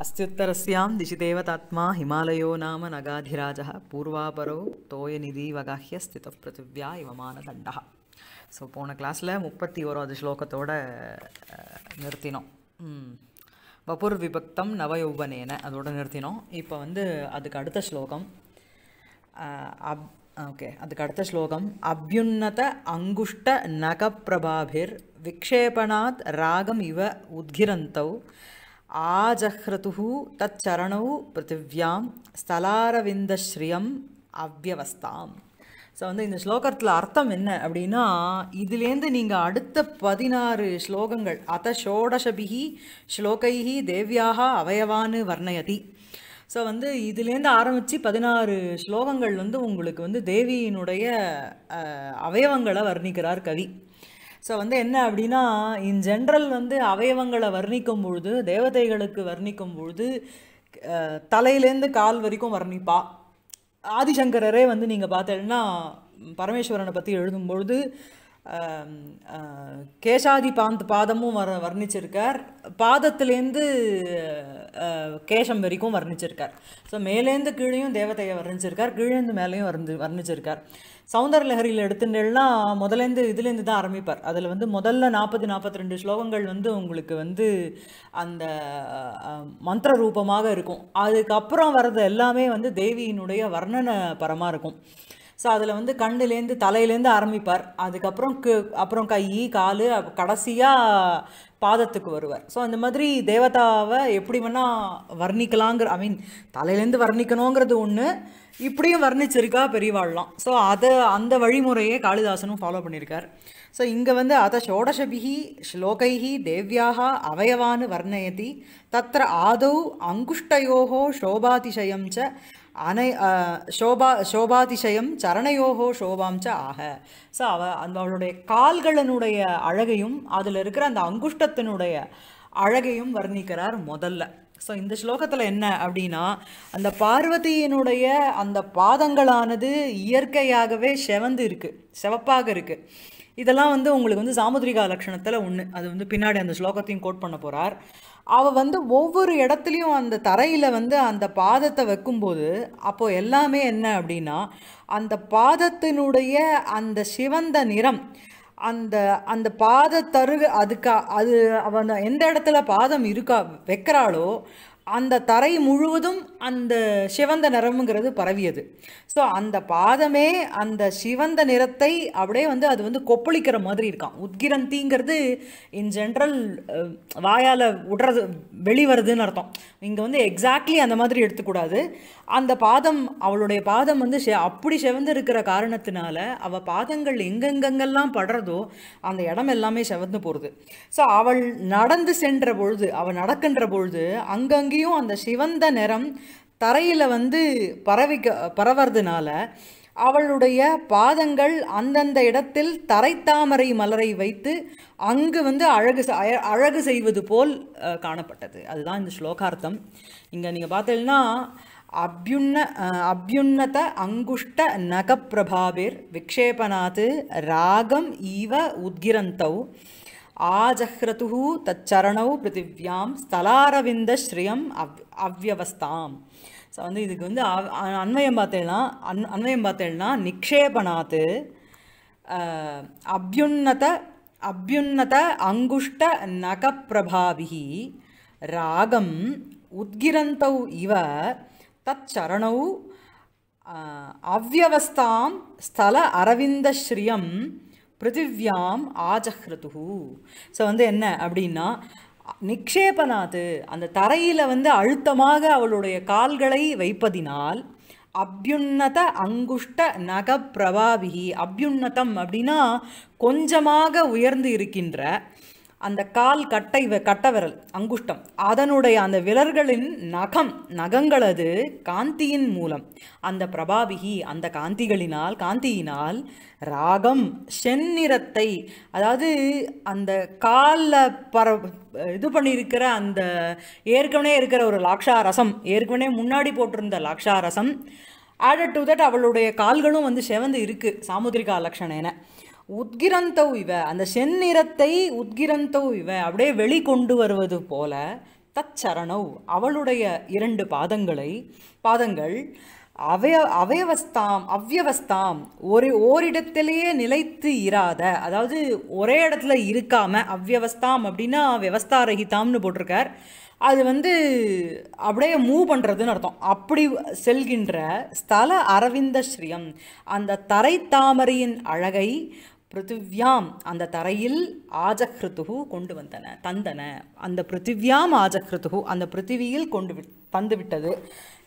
திசிதேவதாத்மா ஹிமாலயோ நாம நகாதிராஜ பூர்வாபரோ தோய நிதி வகாஹிய ஸ்தித स्थितः இவமான தண்டா ஸோ போன கிளாஸில் முப்பத்தி ஓராவது ஸ்லோகத்தோடு நிறுத்தினோம் வபுர் விபக்தம் நவயௌவனேன அதோடு நிறுத்தினோம் இப்போ வந்து அதுக்கு அடுத்த ஸ்லோகம் அப் ஓகே அதுக்கு அடுத்த ஸ்லோகம் அபியுன்னத அங்குஷ்ட நகப்பிரபாபிர் விக்ஷேபணாத் ராகம் இவ உத்கிரந்தௌ ஆஜஹ்ரது தச்சரணௌ பிருத்திவியாம் ஸ்தலாரவிந்தஸ்ரியம் அவ்யவஸ்தாம் ஸோ வந்து இந்த ஸ்லோகத்தில் அர்த்தம் என்ன அப்படின்னா இதுலேருந்து நீங்கள் அடுத்த பதினாறு ஸ்லோகங்கள் அத்த ஷோடசபிகி ஸ்லோகைஹி தேவியாக அவயவான்னு வர்ணயதி ஸோ வந்து இதுலேருந்து ஆரம்பித்து பதினாறு ஸ்லோகங்கள் வந்து உங்களுக்கு வந்து தேவியினுடைய அவயவங்களை வர்ணிக்கிறார் கவி ஸோ வந்து என்ன அப்படின்னா இன் ஜென்ரல் வந்து அவயவங்களை வர்ணிக்கும் பொழுது தேவதைகளுக்கு வர்ணிக்கும் பொழுது தலையிலேருந்து கால் வரைக்கும் வர்ணிப்பா ஆதிசங்கரரே வந்து நீங்கள் பார்த்தீங்கன்னா பரமேஸ்வரனை பற்றி எழுதும்பொழுது கேசாதி பாந்த் பாதமும் வர வர்ணிச்சிருக்கார் பாதத்துலேருந்து கேசம் வரைக்கும் வர்ணிச்சிருக்கார் ஸோ மேலேருந்து கீழேயும் தேவதையை வர்ணிச்சிருக்கார் கீழேருந்து மேலேயும் வர்ணி வர்ணிச்சிருக்கார் சவுந்தர லஹரியில் எடுத்துட்டேன்னா முதலேருந்து இதுலேருந்து தான் ஆரம்பிப்பார் அதில் வந்து முதல்ல நாற்பது நாற்பத்தி ரெண்டு ஸ்லோகங்கள் வந்து உங்களுக்கு வந்து அந்த மந்திர ரூபமாக இருக்கும் அதுக்கப்புறம் வர்றது எல்லாமே வந்து தேவியினுடைய வர்ணனை பரமாக இருக்கும் ஸோ அதில் வந்து கண்ணுலேருந்து தலையிலேருந்து ஆரம்பிப்பார் அதுக்கப்புறம் கு அப்புறம் கை கால் கடைசியாக பாதத்துக்கு வருவார் ஸோ அந்த மாதிரி தேவதாவை எப்படி வேணால் வர்ணிக்கலாங்கிற ஐ மீன் தலையிலேருந்து வர்ணிக்கணுங்கிறது ஒன்று இப்படியும் வர்ணிச்சிருக்கா பெரியவாழ்லாம் ஸோ அதை அந்த வழிமுறையே காளிதாசனும் ஃபாலோ பண்ணியிருக்கார் ஸோ இங்கே வந்து அத ஷோடசபிகி ஸ்லோகைஹி தேவியாக அவயவான் வர்ணயதி தத்திர ஆதௌ அங்குஷ்டயோகோ சோபாதிசயம் ச அனை சோபா சோபாதிசயம் சரணையோகோ சோபாம் ச ஆக ஸோ அவ அந்த அவளுடைய கால்களினுடைய அழகையும் அதில் இருக்கிற அந்த அங்குஷ்டத்தினுடைய அழகையும் வர்ணிக்கிறார் முதல்ல ஸோ இந்த ஸ்லோகத்தில் என்ன அப்படின்னா அந்த பார்வதியினுடைய அந்த பாதங்களானது இயற்கையாகவே செவந்து இருக்குது செவப்பாக இருக்குது இதெல்லாம் வந்து உங்களுக்கு வந்து சாமுதிரிகா லட்சணத்தில் ஒன்று அது வந்து பின்னாடி அந்த ஸ்லோகத்தையும் கோட் பண்ண போகிறார் அவள் வந்து ஒவ்வொரு இடத்துலையும் அந்த தரையில் வந்து அந்த பாதத்தை வைக்கும்போது அப்போது எல்லாமே என்ன அப்படின்னா அந்த பாதத்தினுடைய அந்த சிவந்த நிறம் அந்த அந்த பாதத்தருகு அதுக்கா அது அவன் எந்த இடத்துல பாதம் இருக்கா வைக்கிறாளோ அந்த தரை முழுவதும் அந்த சிவந்த நிறமுங்கிறது பரவியது ஸோ அந்த பாதமே அந்த சிவந்த நிறத்தை அப்படியே வந்து அது வந்து கொப்பளிக்கிற மாதிரி இருக்கான் உத்கிரந்திங்கிறது இன் ஜென்ரல் வாயால் விடுறது வெளிவருதுன்னு அர்த்தம் இங்கே வந்து எக்ஸாக்ட்லி அந்த மாதிரி எடுத்துக்கூடாது அந்த பாதம் அவளுடைய பாதம் வந்து அப்படி செவந்து இருக்கிற காரணத்தினால அவள் பாதங்கள் எங்கெங்கெங்கெல்லாம் படுறதோ அந்த இடம் எல்லாமே செவந்து போகிறது ஸோ அவள் நடந்து சென்ற பொழுது அவள் நடக்கின்ற பொழுது அங்கங்கேயும் அந்த சிவந்த நிறம் தரையில் வந்து பரவிக்க பரவறதுனால அவளுடைய பாதங்கள் அந்தந்த இடத்தில் தரைத்தாமரை மலரை வைத்து அங்கு வந்து அழகு அழகு செய்வது போல் காணப்பட்டது அதுதான் இந்த ஸ்லோகார்த்தம் இங்கே நீங்கள் பார்த்தீங்கன்னா அப்யுன்ன அப்யுன்னத அங்குஷ்ட நகப்பிரபாவிர் விக்ஷேபனாத் ராகம் ஈவ உத்கிரந்தௌ ஆஜஹ்ரது தச்சரணௌ பிருத்திவியாம் ஸ்தலாரவிந்த ஸ்ரீயம் அவ் அவ்வவஸ்தாம் ஸோ வந்து இதுக்கு வந்து அன்வயம் பார்த்தேன்னா அன் அன்வயம் பார்த்தேன்னா நிக்ஷேபனாத் அபியுன்னத அபியுன்னத அங்குஷ்ட நகப்பிரபாவி ராகம் உத்கிரந்தௌ இவ தச்சரணௌ அவ்வஸ்தாம் ஸ்தல அரவிந்த ஸ்ரீயம் பிருத்திவியாம் ஆஜஹ்ரதுஹு ஸோ வந்து என்ன அப்படின்னா நிக்ஷேபநாது அந்த தரையில் வந்து அழுத்தமாக அவளுடைய கால்களை வைப்பதினால் அபியுன்னத அங்குஷ்ட நகப்பிரபாவிகி அப்யுன்னதம் அபியுன்னதம் அப்படின்னா கொஞ்சமாக உயர்ந்து இருக்கின்ற அந்த கால் கட்டை கட்ட விரல் அங்குஷ்டம் அதனுடைய அந்த விரல்களின் நகம் நகங்களது காந்தியின் மூலம் அந்த பிரபாவிகி அந்த காந்திகளினால் காந்தியினால் ராகம் செந்நிறத்தை அதாவது அந்த காலில் பர இது பண்ணியிருக்கிற அந்த ஏற்கனவே இருக்கிற ஒரு லாக்ஷா ரசம் ஏற்கனவே முன்னாடி போட்டிருந்த லாக்ஷா ரசம் டு தட் அவளுடைய கால்களும் வந்து செவந்து இருக்குது சாமுதிரிகா லக்ஷணேன உத்கிரந்தவ் இவ அந்த செந்நிறத்தை உத்கிரந்தவ் இவ அப்படியே வெளிக்கொண்டு வருவது போல தச்சரணவ் அவளுடைய இரண்டு பாதங்களை பாதங்கள் அவய அவயவஸ்தாம் அவ்யவஸ்தாம் ஒரு ஓரிடத்திலேயே நிலைத்து இராத அதாவது ஒரே இடத்துல இருக்காமல் அவ்யவஸ்தாம் அப்படின்னா விவஸ்தாரகிதாம்னு போட்டிருக்கார் அது வந்து அப்படியே மூவ் பண்ணுறதுன்னு அர்த்தம் அப்படி செல்கின்ற ஸ்தல அரவிந்த ஸ்ரீயம் அந்த தரை தாமரையின் அழகை பிருத்திவியாம் அந்த தரையில் ஆஜக்ருத்துகு கொண்டு வந்தன தந்தன அந்த பிருத்திவியாம் ஆஜக்ருத்துகு அந்த பிருத்திவியில் கொண்டு வி தந்து விட்டது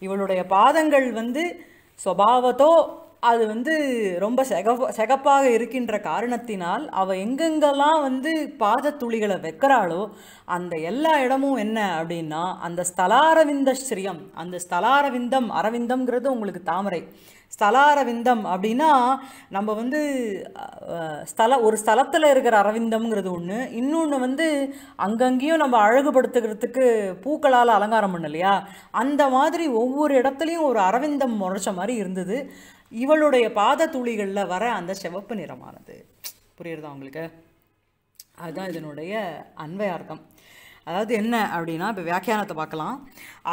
இவளுடைய பாதங்கள் வந்து ஸ்வபாவத்தோ அது வந்து ரொம்ப சிகப்பாக செகப்பாக இருக்கின்ற காரணத்தினால் அவள் எங்கெங்கெல்லாம் வந்து பாதத்துளிகளை வைக்கிறாளோ அந்த எல்லா இடமும் என்ன அப்படின்னா அந்த ஸ்தலாரவிந்த ஸ்ரீயம் அந்த ஸ்தலாரவிந்தம் அரவிந்தம்ங்கிறது உங்களுக்கு தாமரை ஸ்தலாரவிந்தம் அப்படின்னா நம்ம வந்து ஸ்தல ஒரு ஸ்தலத்தில் இருக்கிற அரவிந்தம்ங்கிறது ஒன்று இன்னொன்று வந்து அங்கங்கேயும் நம்ம அழகுபடுத்துகிறதுக்கு பூக்களால் அலங்காரம் பண்ணலையா அந்த மாதிரி ஒவ்வொரு இடத்துலையும் ஒரு அரவிந்தம் முறைச்ச மாதிரி இருந்தது இவளுடைய பாத துளிகளில் வர அந்த சிவப்பு நிறமானது புரியுறதா உங்களுக்கு அதுதான் இதனுடைய அர்த்தம் அதாவது என்ன அப்படின்னா இப்போ வியாக்கியானத்தை பார்க்கலாம்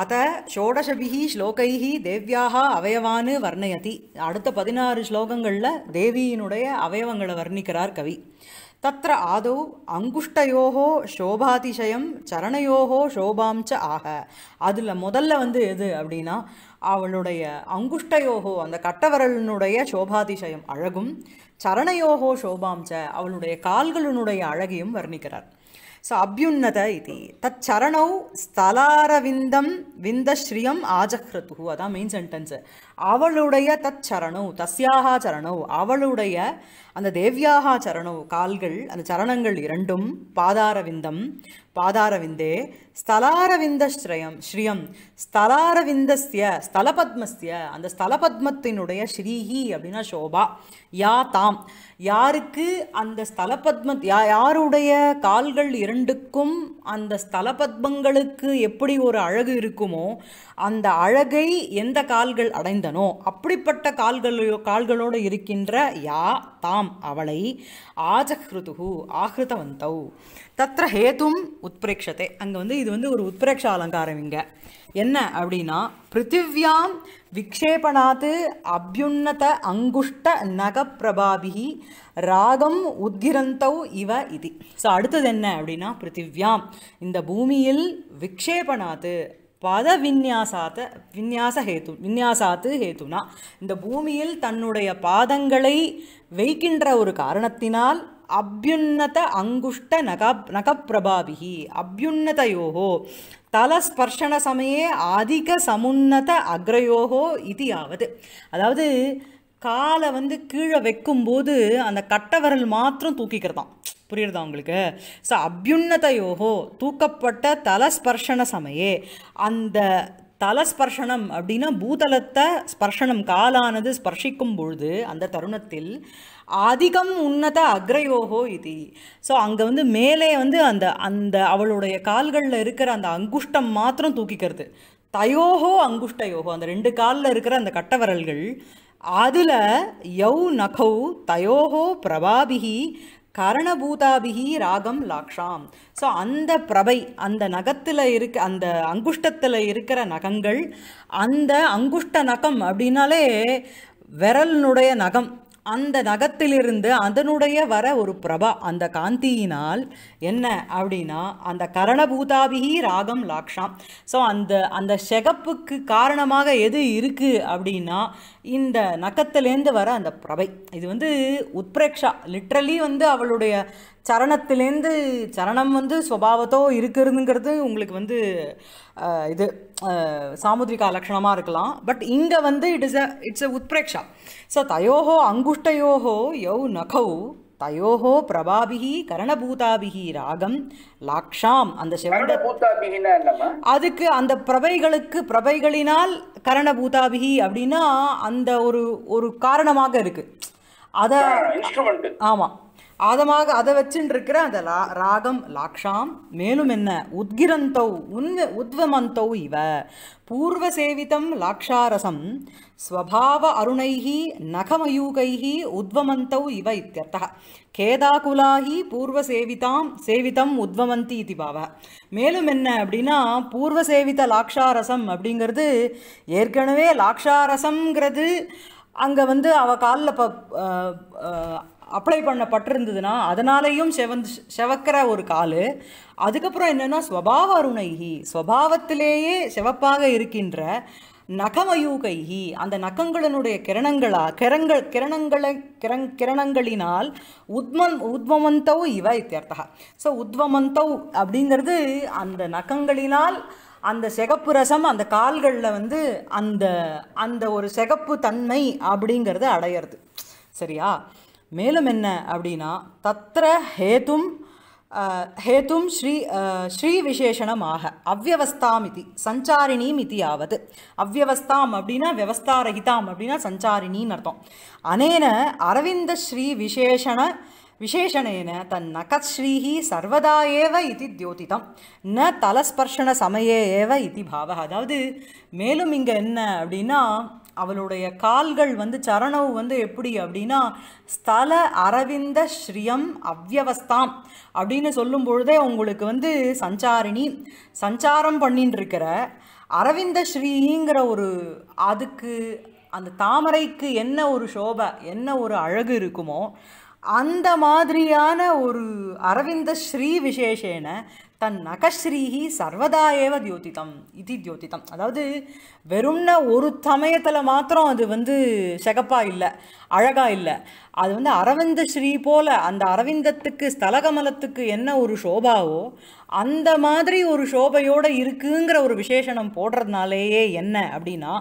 அத ஷோடசபிகி ஸ்லோகைஹி தேவ்யாக அவயவானு வர்ணயதி அடுத்த பதினாறு ஸ்லோகங்களில் தேவியினுடைய அவயவங்களை வர்ணிக்கிறார் கவி தத்த ஆதோ அங்குஷ்டயோ சோபாதிசயம் சரணையோகோ சோபாம்ச்ச ஆக அதில் முதல்ல வந்து எது அப்படின்னா அவளுடைய அங்குஷ்டயோகோ அந்த கட்டவரலனுடைய சோபாதிசயம் அழகும் சரணயோகோ சோபாம்ச அவளுடைய கால்களினுடைய அழகையும் வர்ணிக்கிறார் ஸோ அபியுன்னத இது தத் ஸ்தலாரவிந்தம் விந்தஸ்ரீயம் ஆஜஹ்ரத்துகு அதான் மெயின் சென்டென்ஸு அவளுடைய தச்சரணோ சரணோ தஸ்யாகா சரணோ அவளுடைய அந்த தேவ்யாகா சரணோ கால்கள் அந்த சரணங்கள் இரண்டும் பாதாரவிந்தம் பாதாரவிந்தே ஸ்தலாரவிந்த ஸ்ரீயம் ஸ்தலாரவிந்தஸ்ய ஸ்தலபத்மஸ்ய அந்த ஸ்தலபத்மத்தினுடைய ஸ்ரீஹி அப்படின்னா சோபா யா தாம் யாருக்கு அந்த ஸ்தலபத்ம யா யாருடைய கால்கள் இரண்டுக்கும் அந்த ஸ்தலபத்மங்களுக்கு எப்படி ஒரு அழகு இருக்குமோ அந்த அழகை எந்த கால்கள் அடைந்து வேந்தனோ அப்படிப்பட்ட கால்களோ கால்களோடு இருக்கின்ற யா தாம் அவளை ஆஜஹ்ருதுகு ஆஹிருதவந்தௌ தத்திர ஹேதும் உத்பிரேக்ஷத்தை அங்கே வந்து இது வந்து ஒரு உத்பிரேக்ஷ அலங்காரம் இங்கே என்ன அப்படின்னா பிருத்திவியாம் விக்ஷேபணாத்து அபியுன்னத அங்குஷ்ட நகப்பிரபாபிகி ராகம் உத்கிரந்தௌ இவ இது ஸோ அடுத்தது என்ன அப்படின்னா பிருத்திவியாம் இந்த பூமியில் விக்ஷேபணாத்து பத பதவிநியாசாத்த விநியாச ஹேத்து விநியாசாத்து ஹேத்துனா இந்த பூமியில் தன்னுடைய பாதங்களை வைக்கின்ற ஒரு காரணத்தினால் அபியுன்னத அங்குஷ்ட நக நகப்பிரபாபிகி அபியுன்னதையோகோ தலஸ்பர்ஷன சமயே அதிக சமுன்னத அக்ரயோகோ இது ஆவது அதாவது காலை வந்து கீழே வைக்கும்போது அந்த கட்டவரல் மாத்திரம் தூக்கிக்கிறதாம் புரியுறதா உங்களுக்கு ஸோ அபியுன்னதையோகோ தூக்கப்பட்ட தலஸ்பர்ஷன சமயே அந்த தலஸ்பர்ஷனம் அப்படின்னா பூதலத்தை ஸ்பர்ஷனம் காலானது ஸ்பர்ஷிக்கும் பொழுது அந்த தருணத்தில் அதிகம் உன்னத அக்ரயோகோ இது ஸோ அங்கே வந்து மேலே வந்து அந்த அந்த அவளுடைய கால்களில் இருக்கிற அந்த அங்குஷ்டம் மாத்திரம் தூக்கிக்கிறது தயோகோ அங்குஷ்டயோகோ அந்த ரெண்டு காலில் இருக்கிற அந்த கட்டவரல்கள் அதில் யௌ நகௌ தயோகோ பிரபாபிகி கரணபூதாபிகி ராகம் லாக்ஷாம் ஸோ அந்த பிரபை அந்த நகத்தில் இருக்க அந்த அங்குஷ்டத்தில் இருக்கிற நகங்கள் அந்த அங்குஷ்ட நகம் அப்படின்னாலே விரலினுடைய நகம் அந்த நகத்திலிருந்து அதனுடைய வர ஒரு பிரபா அந்த காந்தியினால் என்ன அப்படின்னா அந்த கரணபூதாபிகி ராகம் லாக்ஷாம் ஸோ அந்த அந்த செகப்புக்கு காரணமாக எது இருக்குது அப்படின்னா இந்த நகத்திலேருந்து வர அந்த பிரபை இது வந்து உத்ரேக்ஷா லிட்ரலி வந்து அவளுடைய சரணத்துலேருந்து சரணம் வந்து சுபாவத்தோ இருக்கிறதுங்கிறது உங்களுக்கு வந்து இது சாமுத்ரிகா லட்சணமாக இருக்கலாம் பட் இங்கே வந்து it is uh it's uh உத்பிரேக்ஷா ஸோ தயோஹோ அங்குஷ்டையோ யௌ நகௌ தயோஹோ பிரபாபிகி கரணபூதாபிகி ராகம் லாக்ஷாம் அந்த செவண்ட அதுக்கு அந்த பிரபைகளுக்கு பிரபைகளினால் கரணபூதாபிகி அப்படின்னா அந்த ஒரு ஒரு காரணமாக இருக்கு அதை ஆமாம் ஆதமாக அதை வச்சுட்டு இருக்கிற அந்த ராகம் லாக்ஷாம் மேலும் என்ன உத்கிரந்தௌ உன் உத்வமந்தௌ இவ பூர்வ சேவிதம் லாக்ஷாரசம் ஸ்வபாவ அருணைஹி நகமயூகைஹி உத்வமந்தௌ இவ இத்தியர்த்தः கேதாகுலாகி பூர்வ சேவிதாம் சேவிதம் உத்வமந்தி இது பாவ மேலும் என்ன அப்படின்னா பூர்வ சேவித லாக்ஷாரசம் அப்படிங்கிறது ஏற்கனவே லாக்ஷாரசம்ங்கிறது அங்கே வந்து அவ காலில் ப அப்ளை பண்ணப்பட்டிருந்ததுன்னா அதனாலேயும் செவந்து செவக்கிற ஒரு கால் அதுக்கப்புறம் என்னென்னா ஸ்வபாவ அருணைகி ஸ்வபாவத்திலேயே சிவப்பாக இருக்கின்ற நகமயூகைகி அந்த நகங்களினுடைய கிரணங்களா கிரங்கள் கிரணங்களை கிரங் கிரணங்களினால் உத்மன் உத்வமந்தவு இவ இத்தியர்த்தகா ஸோ உத்வமந்தவ் அப்படிங்கிறது அந்த நகங்களினால் அந்த சிகப்பு ரசம் அந்த கால்களில் வந்து அந்த அந்த ஒரு சிகப்பு தன்மை அப்படிங்கிறது அடையிறது சரியா மேலும் என்ன அப்படின்னா தத்திர ஹேதும் ஹேதும் ஸ்ரீ ஸ்ரீ விசேஷனமாக அவ்வவஸ்தாம் இது சஞ்சாரிணியும் இது ஆவது அவ்வவஸ்தாம் அப்படின்னா வியவஸ்தாரகிதாம் அப்படின்னா சஞ்சாரிணின்னு அர்த்தம் அனேன அரவிந்த ஸ்ரீ விசேஷண விசேஷனேன தன் நகஸ்ரீஹி சர்வதா ஏவ இது தியோதிதம் ந தலஸ்பர்ஷன சமய ஏவ இது பாவ அதாவது மேலும் இங்கே என்ன அப்படின்னா அவளுடைய கால்கள் வந்து சரணவு வந்து எப்படி அப்படின்னா ஸ்தல அரவிந்த ஸ்ரீயம் அவ்வஸ்தாம் அப்படின்னு சொல்லும் பொழுதே உங்களுக்கு வந்து சஞ்சாரிணி சஞ்சாரம் பண்ணின்னு இருக்கிற அரவிந்த ஸ்ரீங்கிற ஒரு அதுக்கு அந்த தாமரைக்கு என்ன ஒரு சோபை என்ன ஒரு அழகு இருக்குமோ அந்த மாதிரியான ஒரு அரவிந்த ஸ்ரீ விசேஷேன தன் நகஸ்ரீஹி சர்வதா ஏவ தியோதிதம் இது தியோதிதம் அதாவது வெறும்ன ஒரு சமயத்தில் மாத்திரம் அது வந்து செகப்பாக இல்லை அழகாக இல்லை அது வந்து அரவிந்த ஸ்ரீ போல அந்த அரவிந்தத்துக்கு ஸ்தலகமலத்துக்கு என்ன ஒரு சோபாவோ அந்த மாதிரி ஒரு சோபையோடு இருக்குங்கிற ஒரு விசேஷனம் போடுறதுனாலேயே என்ன அப்படின்னா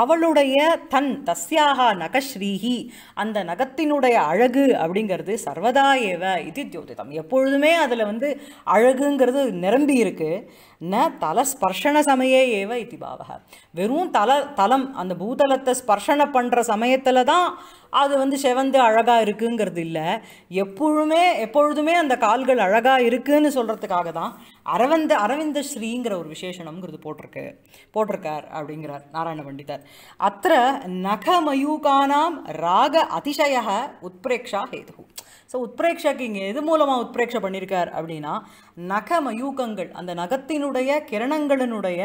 அவளுடைய தன் தஸ்யாகா நகஸ்ரீஹி அந்த நகத்தினுடைய அழகு அப்படிங்கிறது சர்வதா ஏவ இது தியோதிதம் எப்பொழுதுமே அதில் வந்து அழகுங்கிறது நிரம்பி இருக்குது ந தல ஸ்பர்ஷன சமயே ஏவ பாவக வெறும் தல தலம் அந்த பூதலத்தை ஸ்பர்ஷனை பண்ணுற சமயத்தில் தான் அது வந்து செவந்து அழகாக இருக்குங்கிறது இல்லை எப்பொழுதுமே எப்பொழுதுமே அந்த கால்கள் அழகாக இருக்குன்னு சொல்கிறதுக்காக தான் அரவிந்த அரவிந்த ஸ்ரீங்கிற ஒரு விசேஷணம்ங்கிறது போட்டிருக்கு போட்டிருக்கார் அப்படிங்கிறார் நாராயண பண்டிதர் அத்த நகமயூகானாம் ராக அதிசய உத்பிரேக்ஷா ஹேது ஸோ உத்ரேக்ஷாக்கு இங்கே எது மூலமாக உத்பிரேக்ஷ பண்ணியிருக்கார் அப்படின்னா நக மயூகங்கள் அந்த நகத்தினுடைய கிரணங்களினுடைய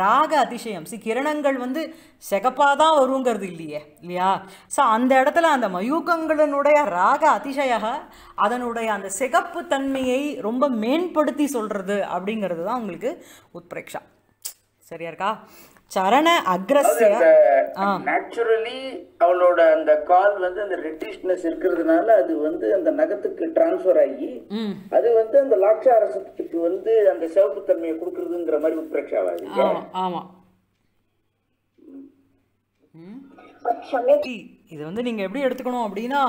ராக அதிசயம் சி கிரணங்கள் வந்து செகப்பாக தான் வருங்கிறது இல்லையே இல்லையா ஸோ அந்த இடத்துல அந்த மயூகங்களினுடைய ராக அதிசய அதனுடைய அந்த சிகப்பு தன்மையை ரொம்ப மேம்படுத்தி சொல்கிறது அப்படிங்கிறது தான் உங்களுக்கு உத்ரேக்ஷா சரியா இருக்கா சரண அக்ரஸ்ய நேச்சுரலி அவளோட அந்த கால் வந்து அந்த ரெட்டிஷ்னஸ் இருக்கிறதுனால அது வந்து அந்த நகத்துக்கு டிரான்ஸ்ஃபர் ஆகி அது வந்து அந்த லாட்ச வந்து அந்த சிவப்பு தன்மையை கொடுக்கறதுங்கிற மாதிரி உத்ரட்சாவாது ஆமா இது வந்து நீங்க எப்படி எடுத்துக்கணும் அப்படின்னா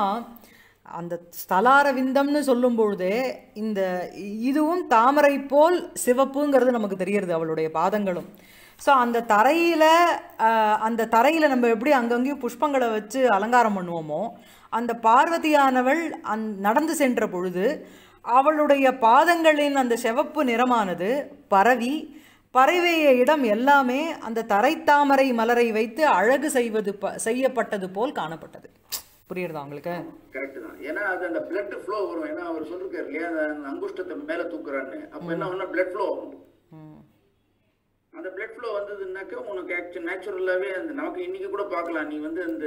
அந்த ஸ்தலாரவிந்தம்னு சொல்லும்பொழுது இந்த இதுவும் தாமரை போல் சிவப்புங்கிறது நமக்கு தெரியறது அவளுடைய பாதங்களும் ஸோ அந்த தரையில் அந்த தரையில் நம்ம எப்படி அங்கங்கேயும் புஷ்பங்களை வச்சு அலங்காரம் பண்ணுவோமோ அந்த பார்வதியானவள் அந் நடந்து சென்ற பொழுது அவளுடைய பாதங்களின் அந்த செவப்பு நிறமானது பரவி பறவைய இடம் எல்லாமே அந்த தரைத்தாமரை மலரை வைத்து அழகு செய்வது ப செய்யப்பட்டது போல் காணப்பட்டது புரியுறதா உங்களுக்கு கரெக்ட் தான் ஏன்னா அது அந்த பிளட் ஃப்ளோ வரும் ஏன்னா அவர் சொல்லிருக்காரு இல்லையா அந்த அங்குஷ்டத்தை மேலே தூக்குறான்னு அப்போ என்ன பிளட் ஃப்ளோ அந்த பிளட் ஃப்ளோ வந்ததுன்னாக்கா உனக்கு ஆக்சுவல் நேச்சுரலாகவே அந்த நமக்கு இன்றைக்கி கூட பார்க்கலாம் நீ வந்து அந்த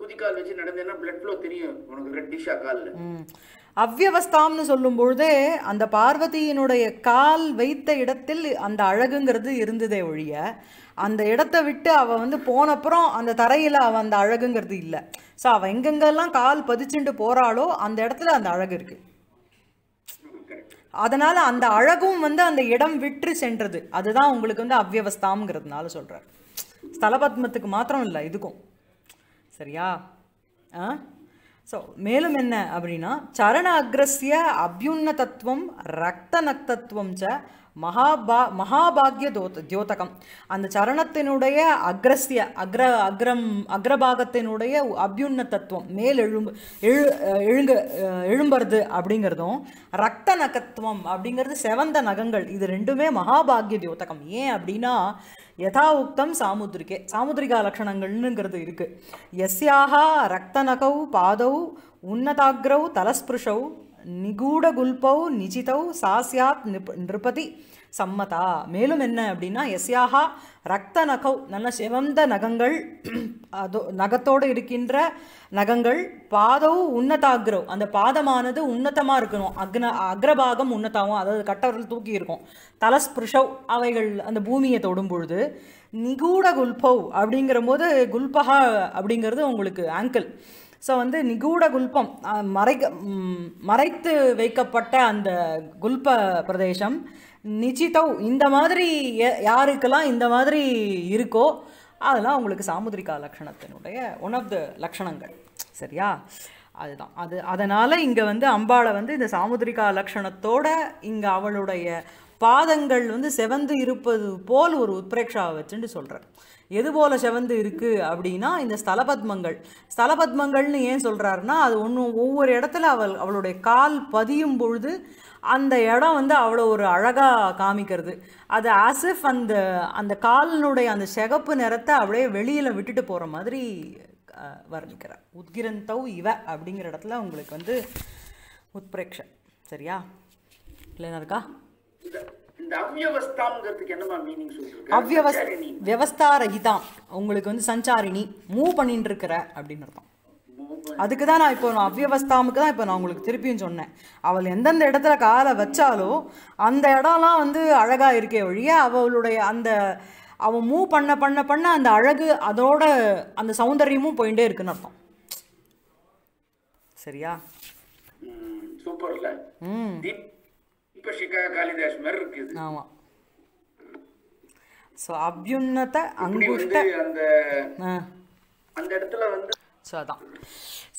குதிக்கால் வச்சு நடந்தேன்னா பிளட் ஃப்ளோ தெரியும் உனக்கு ரெட்டிஷா காலில் அவ்வஸ்தாம்னு சொல்லும் பொழுதே அந்த பார்வதியினுடைய கால் வைத்த இடத்தில் அந்த அழகுங்கிறது இருந்ததே ஒழிய அந்த இடத்த விட்டு அவள் வந்து போனப்புறம் அந்த தரையில் அவள் அந்த அழகுங்கிறது இல்லை ஸோ அவள் எங்கெங்கெல்லாம் கால் பதிச்சுட்டு போகிறாளோ அந்த இடத்துல அந்த அழகு இருக்குது அதனால் அந்த அழகும் வந்து அந்த இடம் விற்று சென்றது அதுதான் உங்களுக்கு வந்து அவ்வவஸ்தாம்ங்கிறதுனால சொல்கிறார் ஸ்தலபத்மத்துக்கு மாத்திரம் இல்லை இதுக்கும் சரியா ஆ ஸோ மேலும் என்ன அப்படின்னா சரண அக்ரஸ்ய தத்துவம் ரத்த நக்தத்துவம் ச மகாபா மகாபாகிய தோத் தியோதகம் அந்த சரணத்தினுடைய அக்ரஸ்ய அக்ர அக்ரம் அக்ரபாகத்தினுடைய அபியுன்ன தத்துவம் மேல் எழும்பு எழு எழுங்க எழும்புறது அப்படிங்கிறதும் ரத்த நகத்துவம் அப்படிங்கிறது செவந்த நகங்கள் இது ரெண்டுமே மகாபாகிய தியோதகம் ஏன் அப்படின்னா யதா உக்தம் சாமுத்ரிகே சாமுத்ரிகா லக்ஷணங்கள்னுங்கிறது இருக்குது எஸ்யாகா ரக்தநகௌ பாதௌ உன்னதாக்ரௌ தலஸ்பிருஷௌ நிகூடகுல்பௌ நிஜிதௌ சாஸ்யாத் நிப் நிருபதி சம்மதா மேலும் என்ன அப்படின்னா எஸ்யாகா ரத்த நகவ் நல்ல சிவந்த நகங்கள் அதோ நகத்தோடு இருக்கின்ற நகங்கள் பாதவும் உன்னதாகிரோ அந்த பாதமானது உன்னதமாக இருக்கணும் அக்ன அக்ரபாகம் உன்னதாகவும் அதாவது கட்டவர்கள் தூக்கி இருக்கும் தலஸ்பிருஷவ் அவைகள் அந்த பூமியை தொடும் பொழுது நிகூட குல்பவ் அப்படிங்கிற போது குல்பஹா அப்படிங்கிறது உங்களுக்கு ஆங்கிள் ஸோ வந்து நிகூட குல்பம் மறைக்க மறைத்து வைக்கப்பட்ட அந்த குல்ப பிரதேசம் நிச்சிதவ் இந்த மாதிரி யாருக்கெல்லாம் இந்த மாதிரி இருக்கோ அதெல்லாம் உங்களுக்கு சாமுதிரிகா லக்ஷணத்தினுடைய ஒன் ஆஃப் த லக்ஷணங்கள் சரியா அதுதான் அது அதனால் இங்கே வந்து அம்பாளை வந்து இந்த சாமுதிரிகா லக்ஷணத்தோட இங்கே அவளுடைய பாதங்கள் வந்து செவந்து இருப்பது போல் ஒரு உத்ரேக்ஷாவை வச்சுன்னு சொல்கிறார் எது போல செவந்து இருக்குது அப்படின்னா இந்த ஸ்தலபத்மங்கள் ஸ்தலபத்மங்கள்னு ஏன் சொல்கிறாருன்னா அது ஒன்று ஒவ்வொரு இடத்துல அவள் அவளுடைய கால் பதியும் பொழுது அந்த இடம் வந்து அவ்வளோ ஒரு அழகாக காமிக்கிறது அது ஆசிஃப் அந்த அந்த காலினுடைய அந்த சிகப்பு நிறத்தை அப்படியே வெளியில் விட்டுட்டு போகிற மாதிரி வர்ணிக்கிறார் உத்கிரந்தவ் இவ அப்படிங்கிற இடத்துல உங்களுக்கு வந்து உத்பிரேக்ஷன் சரியா இல்லைன்னா இருக்கா வியவஸ்தாரகிதான் உங்களுக்கு வந்து சஞ்சாரிணி மூவ் பண்ணிட்டு இருக்கிற அப்படின்னு அர்த்தம் அதுக்கு தான் நான் இப்போ நான் அவ்வியவஸ்தாமுக்கு தான் இப்போ நான் உங்களுக்கு திருப்பியும் சொன்னேன் அவள் எந்தெந்த இடத்துல காலை வச்சாலோ அந்த இடம்லாம் வந்து அழகாக இருக்கே ஒழிய அவளுடைய அந்த அவன் மூவ் பண்ண பண்ண பண்ண அந்த அழகு அதோட அந்த சௌந்தரியமும் போயிட்டே இருக்குன்னு அர்த்தம் சரியா சூப்பர்ல ம் இப்போ ஷிகா காளிதாஸ் மாதிரி இருக்குது ஆமாம் ஸோ அபியுன்னத அங்குஷ்ட அந்த அந்த இடத்துல வந்து ஸோ அதான்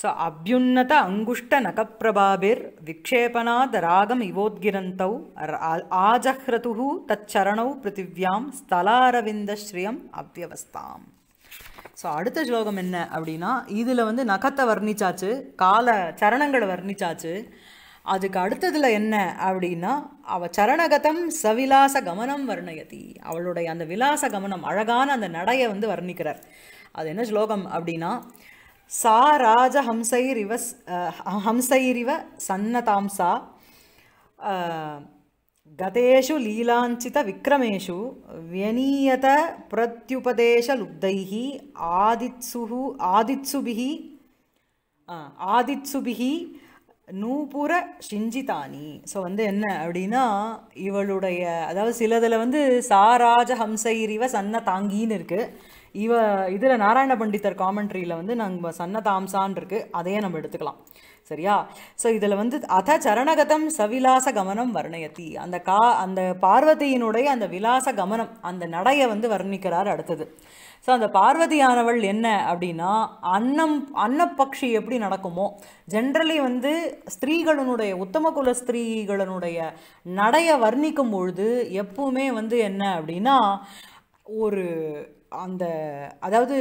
ஸோ அபியுன்னத அங்குஷ்ட நகப்பிரபாபிர் விக்ஷேபனாத் ராகம் இவோத்கிரந்தௌ ஆஜஹ்ரது தச்சரணௌ பிருத்திவியாம் ஸ்தலாரவிந்த ஸ்ரீயம் அவ்வவஸ்தாம் ஸோ அடுத்த ஸ்லோகம் என்ன அப்படின்னா இதில் வந்து நகத்தை வர்ணிச்சாச்சு கால சரணங்களை வர்ணிச்சாச்சு அதுக்கு அடுத்ததில் என்ன அப்படின்னா அவள் சரணகதம் சவிலாச கமனம் வர்ணயதி அவளுடைய அந்த விலாச கமனம் அழகான அந்த நடையை வந்து வர்ணிக்கிறார் அது என்ன ஸ்லோகம் அப்படின்னா சா ராஜ ஹம்சைரிவ ஹம்சைரிவ சன்னதாம்சா கதேஷு லீலாஞ்சித விக்ரமேஷு வியனீயத லுப்தைஹி ஆதித்சுஹு ஆதித்சுபிஹி ஆதித்சுபிஹி நூபுர ஷிஞ்சிதானி ஸோ வந்து என்ன அப்படின்னா இவளுடைய அதாவது சிலதில் வந்து சாராஜ ஹம்சைரிவ சன்ன தாங்கின்னு இருக்குது இவ இதில் நாராயண பண்டித்தர் காமெண்ட்ரியில் வந்து நாங்கள் சன்ன தாம்சான் இருக்கு அதையே நம்ம எடுத்துக்கலாம் சரியா ஸோ இதில் வந்து அத சரணகதம் சவிலாச கமனம் வர்ணயத்தி அந்த கா அந்த பார்வதியினுடைய அந்த விலாச கமனம் அந்த நடையை வந்து வர்ணிக்கிறார் அடுத்தது ஸோ அந்த பார்வதியானவள் என்ன அப்படின்னா அன்னம் அன்னப்பக்ஷி எப்படி நடக்குமோ ஜென்ரலி வந்து ஸ்திரீகளினுடைய உத்தம குல ஸ்திரீகளினுடைய நடையை வர்ணிக்கும் பொழுது எப்பவுமே வந்து என்ன அப்படின்னா ஒரு அந்த அதாவது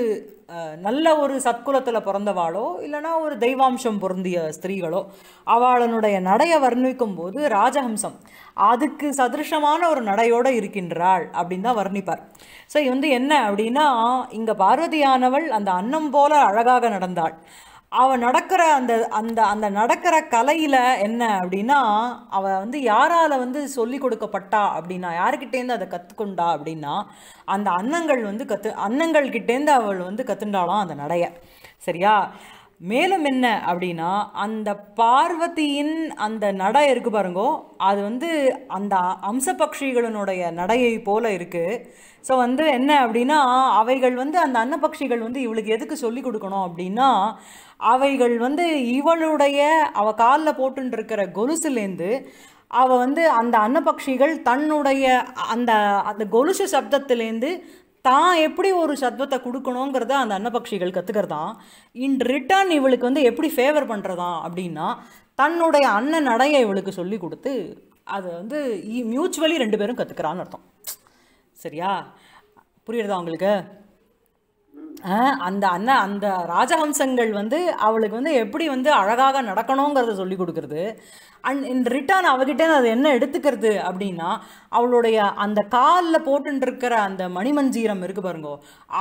நல்ல ஒரு சத்குலத்தில் பிறந்தவாளோ இல்லைனா ஒரு தெய்வாம்சம் பொருந்திய ஸ்திரீகளோ அவளனுடைய நடையை வர்ணிக்கும் போது ராஜஹம்சம் அதுக்கு சதிருஷமான ஒரு நடையோடு இருக்கின்றாள் அப்படின்னு தான் வர்ணிப்பார் ஸோ இது வந்து என்ன அப்படின்னா இங்கே பார்வதியானவள் அந்த அன்னம் போல அழகாக நடந்தாள் அவன் நடக்கிற அந்த அந்த அந்த நடக்கிற கலையில் என்ன அப்படின்னா அவள் வந்து யாரால் வந்து சொல்லி கொடுக்கப்பட்டா அப்படின்னா யாருக்கிட்டேருந்து அதை கற்றுக்கொண்டா அப்படின்னா அந்த அன்னங்கள் வந்து கற்று அன்னங்கள் கிட்டேருந்து அவள் வந்து கற்றுண்டாலாம் அந்த நடைய சரியா மேலும் என்ன அப்படின்னா அந்த பார்வதியின் அந்த நடை இருக்குது பாருங்கோ அது வந்து அந்த அம்சபக்ஷிகளினுடைய நடையை போல இருக்குது ஸோ வந்து என்ன அப்படின்னா அவைகள் வந்து அந்த அன்னபக்ஷிகள் வந்து இவளுக்கு எதுக்கு சொல்லி கொடுக்கணும் அப்படின்னா அவைகள் வந்து இவளுடைய அவள் காலில் போட்டுருக்கிற கொலுசுலேருந்து அவள் வந்து அந்த அன்னபக்ஷிகள் தன்னுடைய அந்த அந்த கொலுசு சப்தத்துலேருந்து தான் எப்படி ஒரு சத்வத்தை கொடுக்கணுங்கிறத அந்த அன்னபக்ஷிகள் கற்றுக்கிறதான் இன் ரிட்டர்ன் இவளுக்கு வந்து எப்படி ஃபேவர் பண்ணுறதா அப்படின்னா தன்னுடைய அண்ணன் நடையை இவளுக்கு சொல்லி கொடுத்து அதை வந்து மியூச்சுவலி ரெண்டு பேரும் கற்றுக்கிறான்னு அர்த்தம் சரியா புரியுறதா உங்களுக்கு அந்த அண்ணன் அந்த ராஜஹம்சங்கள் வந்து அவளுக்கு வந்து எப்படி வந்து அழகாக நடக்கணுங்கிறத சொல்லி கொடுக்குறது அண்ட் இன் ரிட்டர்ன் அவகிட்ட அது என்ன எடுத்துக்கிறது அப்படின்னா அவளுடைய அந்த காலில் போட்டுருக்கிற அந்த மணிமஞ்சீரம் இருக்குது பாருங்கோ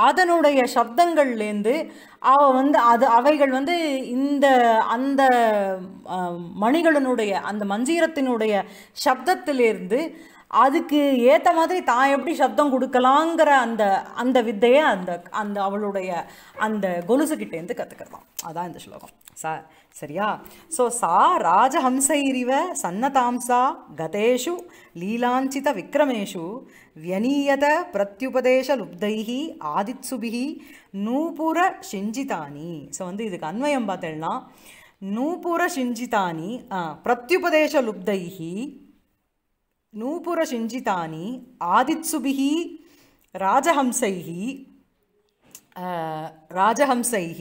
அதனுடைய சப்தங்கள்லேருந்து அவள் வந்து அது அவைகள் வந்து இந்த அந்த மணிகளினுடைய அந்த மஞ்சீரத்தினுடைய சப்தத்திலேருந்து அதுக்கு ஏற்ற மாதிரி தான் எப்படி சப்தம் கொடுக்கலாங்கிற அந்த அந்த வித்தையை அந்த அந்த அவளுடைய அந்த கொலுசுகிட்டேருந்து கற்றுக்கிறதாம் அதான் இந்த ஸ்லோகம் சா சரியா ஸோ சா ராஜஹம்சைரிவ சன்னதாம்சா கதேஷு லீலாஞ்சித விக்ரமேஷு வியனீயத பிரத்யுபதேச லுப்தைஹி ஆதித்சுபிஹி நூபுர சிஞ்சிதானி ஸோ வந்து இதுக்கு அன்வயம் பார்த்தேன்னா நூபுர சிஞ்சிதானி பிரத்யுபதேச லுப்தைஹி नूपुरशिञ्चितानि आदित्सुभिः राजहंसैः राजहंसैः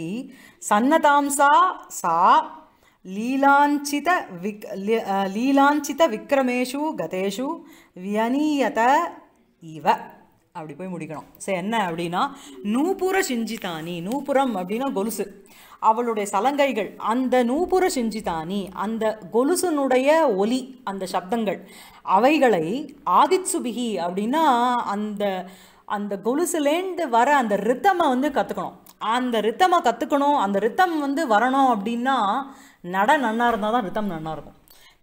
सन्नतांसा सा लीलाञ्चित ली लीलाञ्चितविक्रमेषु गतेषु व्यनीयत इव அப்படி போய் முடிக்கணும் ஸோ என்ன அப்படின்னா நூபுர சிஞ்சிதானி நூபுரம் அப்படின்னா கொலுசு அவளுடைய சலங்கைகள் அந்த நூபுர சிஞ்சிதானி அந்த கொலுசனுடைய ஒலி அந்த சப்தங்கள் அவைகளை ஆதிச்சுபிகி அப்படின்னா அந்த அந்த கொலுசுலேருந்து வர அந்த ரித்தமை வந்து கற்றுக்கணும் அந்த ரித்தமாக கற்றுக்கணும் அந்த ரித்தம் வந்து வரணும் அப்படின்னா நட நன்னா இருந்தால் தான் ரித்தம் நன்னா இருக்கும்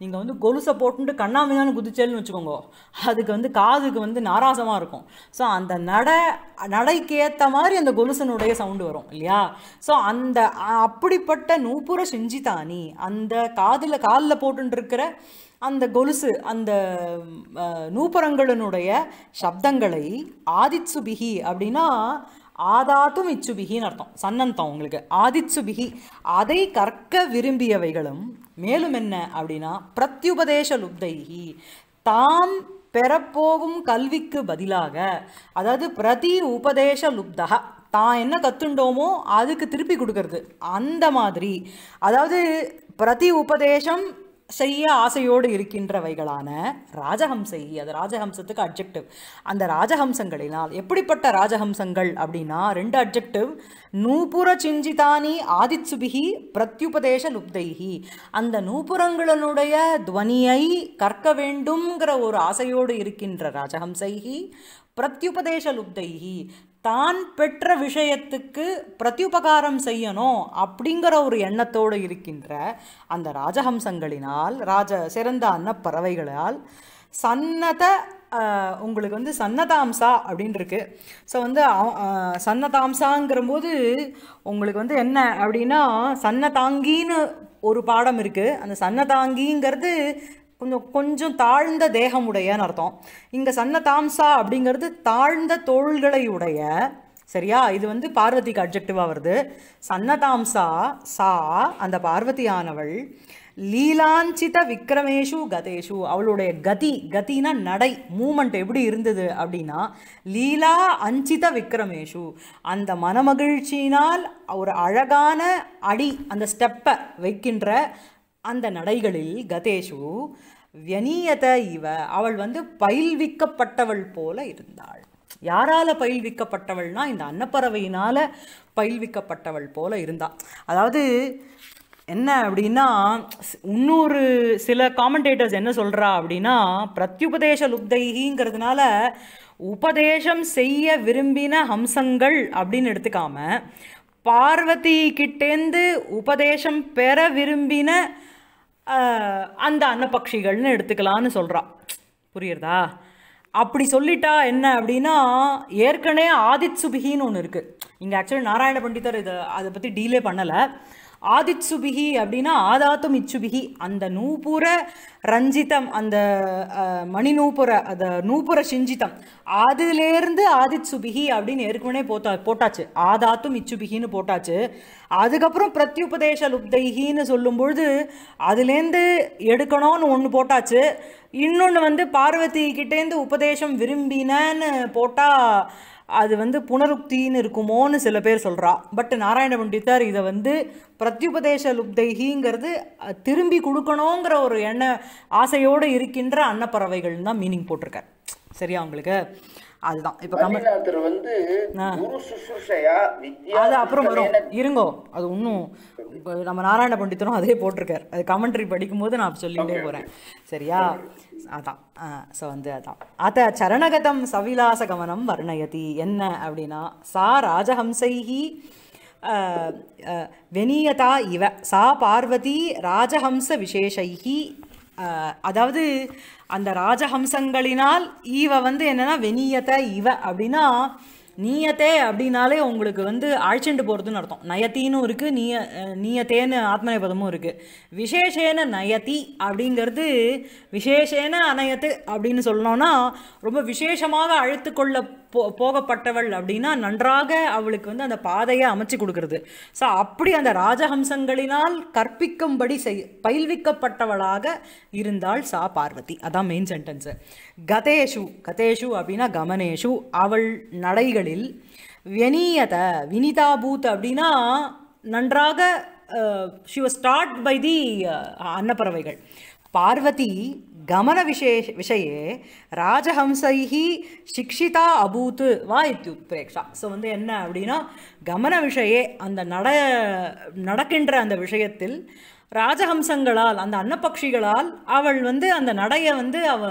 நீங்கள் வந்து கொலுசை போட்டுட்டு கண்ணாமிதான் குதிச்சல்னு வச்சுக்கோங்க அதுக்கு வந்து காதுக்கு வந்து நாராசமாக இருக்கும் ஸோ அந்த நடை நடைக்கேற்ற மாதிரி அந்த கொலுசனுடைய சவுண்டு வரும் இல்லையா ஸோ அந்த அப்படிப்பட்ட நூப்புற செஞ்சிதானி அந்த காதில் காலில் போட்டுருக்கிற அந்த கொலுசு அந்த நூப்புறங்களினுடைய சப்தங்களை ஆதித்சுபிகி அப்படின்னா ஆதாத்தும் இச்சுபிகின்னு அர்த்தம் சன்னந்தம் உங்களுக்கு ஆதிச்சுபிகி அதை கற்க விரும்பியவைகளும் மேலும் என்ன அப்படின்னா பிரத்யுபதேச லுப்தைகி தாம் பெறப்போகும் கல்விக்கு பதிலாக அதாவது பிரதி உபதேச லுப்தகா தான் என்ன கத்துண்டோமோ அதுக்கு திருப்பி கொடுக்கறது அந்த மாதிரி அதாவது பிரதி உபதேசம் செய்ய ஆசையோடு இருக்கின்றவைகளான ராஜஹம்சை அது ராஜஹம்சத்துக்கு அப்ஜெக்டிவ் அந்த ராஜஹம்சங்களினால் எப்படிப்பட்ட ராஜஹம்சங்கள் அப்படின்னா ரெண்டு அப்ஜெக்டிவ் நூபுர சிஞ்சிதானி ஆதிச்சுபிகி பிரத்யுபதேச லுப்தைகி அந்த நூபுரங்களினுடைய துவனியை கற்க வேண்டும்ங்கிற ஒரு ஆசையோடு இருக்கின்ற ராஜஹம்சைகி பிரத்யுபதேச லுப்தைகி தான் பெற்ற விஷயத்துக்கு பிரத்யுபகாரம் செய்யணும் அப்படிங்கிற ஒரு எண்ணத்தோடு இருக்கின்ற அந்த ராஜஹம்சங்களினால் ராஜ சிறந்த அன்னப்பறவைகளால் சன்னத உங்களுக்கு வந்து சன்னதாம்சா அப்படின்னு இருக்கு ஸோ வந்து சன்னதாம்சாங்கிற போது உங்களுக்கு வந்து என்ன அப்படின்னா சன்னதாங்கின்னு ஒரு பாடம் இருக்குது அந்த சன்னதாங்கிங்கிறது கொஞ்சம் கொஞ்சம் தாழ்ந்த தேகமுடையன்னு அர்த்தம் இங்கே சன்ன தாம்சா அப்படிங்கிறது தாழ்ந்த தோள்களை உடைய சரியா இது வந்து பார்வதிக்கு அப்ஜெக்டிவாக வருது சன்னதாம்சா சா அந்த பார்வதியானவள் லீலாஞ்சித விக்ரமேஷு கதேஷு அவளுடைய கதி கத்தினா நடை மூமெண்ட் எப்படி இருந்தது அப்படின்னா லீலா அஞ்சித விக்ரமேஷு அந்த மனமகிழ்ச்சியினால் ஒரு அழகான அடி அந்த ஸ்டெப்பை வைக்கின்ற அந்த நடைகளில் கதேஷு வியனியத இவ அவள் வந்து பயில்விக்கப்பட்டவள் போல இருந்தாள் யாரால் பயில்விக்கப்பட்டவள்னா இந்த அன்னப்பறவையினால் பயில்விக்கப்பட்டவள் போல இருந்தாள் அதாவது என்ன அப்படின்னா இன்னொரு சில காமெண்டேட்டர்ஸ் என்ன சொல்கிறா அப்படின்னா பிரத்யுபதேச லுப்தைகிங்கிறதுனால உபதேசம் செய்ய விரும்பின ஹம்சங்கள் அப்படின்னு எடுத்துக்காம பார்வதி கிட்டேந்து உபதேசம் பெற விரும்பின அந்த அன்னப்பக்ஷிகள்னு எடுத்துக்கலான்னு சொல்கிறா புரியுறதா அப்படி சொல்லிட்டா என்ன அப்படின்னா ஏற்கனவே ஆதித் சுபிகின்னு ஒன்று இருக்குது இங்கே ஆக்சுவலி நாராயண பண்டிதர் இதை அதை பற்றி டீலே பண்ணலை ஆதித் சுபிகி அப்படின்னா ஆதாத்தும் இச்சுபிகி அந்த நூபுர ரஞ்சிதம் அந்த மணி நூபுர அந்த நூபுர சிஞ்சிதம் அதுலேருந்து ஆதித் சுபிகி அப்படின்னு ஏற்கனவே போட்டா போட்டாச்சு ஆதாத்தும் இச்சுபிகின்னு போட்டாச்சு அதுக்கப்புறம் பிரத்யுபதேச லுப்தைகின்னு சொல்லும்பொழுது அதுலேருந்து எடுக்கணும்னு ஒன்று போட்டாச்சு இன்னொன்று வந்து பார்வதி கிட்டேருந்து உபதேசம் விரும்பினன்னு போட்டால் அது வந்து புனருக்தின்னு இருக்குமோன்னு சில பேர் சொல்கிறா பட் நாராயண பண்டித்தார் இதை வந்து பிரத்யுபதேச லுப்தைகிங்கிறது திரும்பி கொடுக்கணுங்கிற ஒரு எண்ண ஆசையோடு இருக்கின்ற அன்னப்பறவைகள்னு தான் மீனிங் போட்டிருக்கார் சரியா உங்களுக்கு அதுதான் இப்போ கமல்நாதர் வந்து அது அப்புறம் வரும் இருங்கோ அது இன்னும் நம்ம நாராயண பண்டித்தனும் அதே போட்டிருக்கார் அது கமெண்ட்ரி படிக்கும்போது நான் சொல்லிகிட்டே போகிறேன் சரியா அதான் ஸோ வந்து அதான் அத்த சரணகதம் சவிலாச கவனம் வர்ணயதி என்ன அப்படின்னா சா ராஜஹம்சைஹி வெனியதா இவ சா பார்வதி ராஜஹம்ச விசேஷைகி அதாவது அந்த ராஜஹம்சங்களினால் இவ வந்து என்னென்னா வெனியத்தை இவ அப்படின்னா நீயத்தே அப்படின்னாலே உங்களுக்கு வந்து அழைச்சிட்டு போகிறதுன்னு அர்த்தம் நயத்தின்னு இருக்குது நீய நீயத்தேன்னு ஆத்மநேபதமும் இருக்குது விசேஷேன நயத்தி அப்படிங்கிறது விசேஷேன அநயத்து அப்படின்னு சொல்லணும்னா ரொம்ப விசேஷமாக அழுத்து கொள்ள போ போகப்பட்டவள் அப்படின்னா நன்றாக அவளுக்கு வந்து அந்த பாதையை அமைச்சு கொடுக்கறது ஸோ அப்படி அந்த ராஜஹம்சங்களினால் கற்பிக்கும்படி செய் பயில்விக்கப்பட்டவளாக இருந்தாள் சா பார்வதி அதான் மெயின் சென்டென்ஸு கதேஷு கதேஷு அப்படின்னா கமனேஷு அவள் நடைகளில் வெனியத வினிதாபூத் அப்படின்னா நன்றாக she was start by the அன்னப்பறவைகள் பார்வதி गमनविशे விஷயே ராஜஹம்சை சிக்ஷிதா அபூத்து வா இத்தியுத்பிரேக்ஷா ஸோ வந்து என்ன அப்படின்னா கமன விஷயே அந்த நட நடக்கின்ற அந்த விஷயத்தில் ராஜஹம்சங்களால் அந்த அன்னப்பக்ஷிகளால் அவள் வந்து அந்த நடையை வந்து அவ